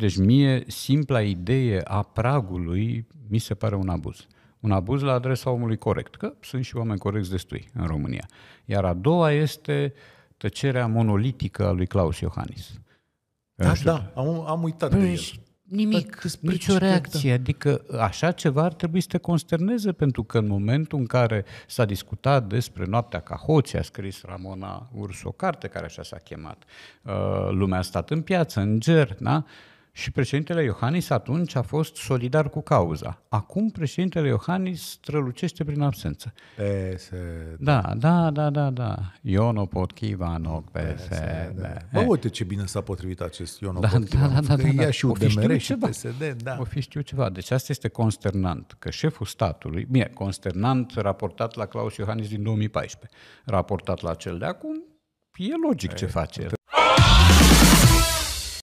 Deci mie simpla idee a pragului mi se pare un abuz. Un abuz la adresa omului corect, că sunt și oameni corecți destui în România. Iar a doua este tăcerea monolitică a lui Claus Iohannis. Da, da, am, am uitat păi de el. Nimic, nicio reacție. Adică așa ceva ar trebui să te consterneze, pentru că în momentul în care s-a discutat despre Noaptea ca hoții, a scris Ramona Urs o carte care așa s-a chemat, uh, lumea a stat în piață, în ger, da? Și președintele Iohannis atunci a fost solidar cu cauza. Acum președintele Iohannis strălucește prin absență. PSD. Da, da, da, da, da. Iono chiva noc PSD. Bă, eh. uite ce bine s-a potrivit acest Iono da, pot Da, da, da, da, da. și UDMR și PSD. Da. O fi știu ceva. Deci asta este consternant, că șeful statului, bine, consternant raportat la Claus Iohannis din 2014, raportat la cel de acum, e logic e, ce face el.